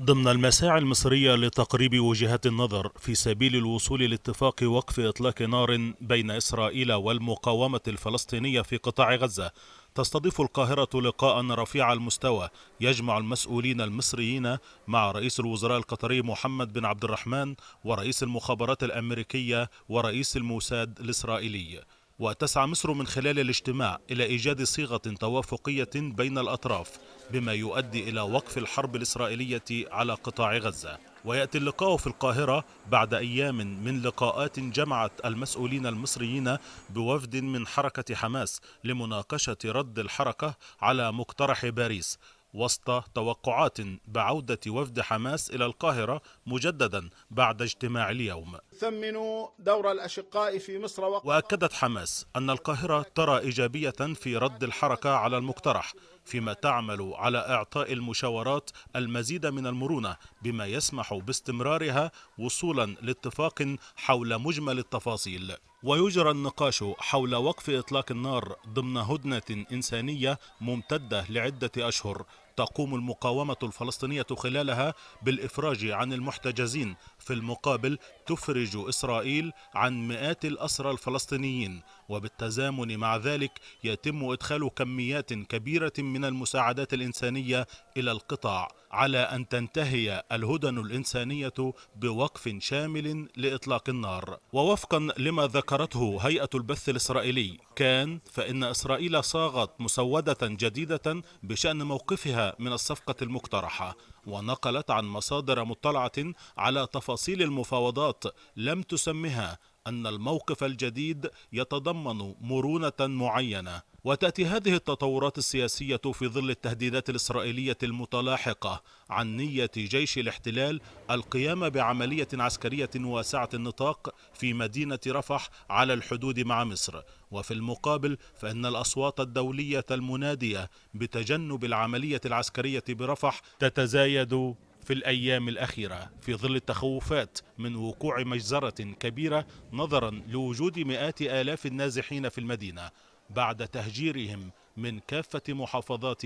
ضمن المساعي المصرية لتقريب وجهات النظر في سبيل الوصول لاتفاق وقف إطلاق نار بين إسرائيل والمقاومة الفلسطينية في قطاع غزة تستضيف القاهرة لقاء رفيع المستوى يجمع المسؤولين المصريين مع رئيس الوزراء القطري محمد بن عبد الرحمن ورئيس المخابرات الأمريكية ورئيس الموساد الإسرائيلي وتسعى مصر من خلال الاجتماع إلى إيجاد صيغة توافقية بين الأطراف بما يؤدي إلى وقف الحرب الإسرائيلية على قطاع غزة ويأتي اللقاء في القاهرة بعد أيام من لقاءات جمعت المسؤولين المصريين بوفد من حركة حماس لمناقشة رد الحركة على مقترح باريس وسط توقعات بعودة وفد حماس إلى القاهرة مجددا بعد اجتماع اليوم تثمن دور الأشقاء في مصر وقت وأكدت حماس أن القاهرة ترى إيجابية في رد الحركة على المقترح فيما تعمل على إعطاء المشاورات المزيد من المرونة بما يسمح باستمرارها وصولا لاتفاق حول مجمل التفاصيل ويجرى النقاش حول وقف إطلاق النار ضمن هدنة إنسانية ممتدة لعدة أشهر تقوم المقاومة الفلسطينية خلالها بالإفراج عن المحتجزين في المقابل تفرج إسرائيل عن مئات الأسرى الفلسطينيين وبالتزامن مع ذلك يتم إدخال كميات كبيرة من المساعدات الإنسانية إلى القطاع على أن تنتهي الهدن الإنسانية بوقف شامل لإطلاق النار ووفقا لما ذكرته هيئة البث الإسرائيلي كان فإن إسرائيل صاغت مسودة جديدة بشأن موقفها من الصفقة المقترحة ونقلت عن مصادر مطلعة على تفاصيل المفاوضات لم تسمها ان الموقف الجديد يتضمن مرونه معينه وتاتي هذه التطورات السياسيه في ظل التهديدات الاسرائيليه المتلاحقه عن نيه جيش الاحتلال القيام بعمليه عسكريه واسعه النطاق في مدينه رفح على الحدود مع مصر وفي المقابل فان الاصوات الدوليه المناديه بتجنب العمليه العسكريه برفح تتزايد في الأيام الأخيرة في ظل التخوفات من وقوع مجزرة كبيرة نظرا لوجود مئات آلاف النازحين في المدينة بعد تهجيرهم من كافة محافظات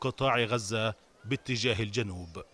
قطاع غزة باتجاه الجنوب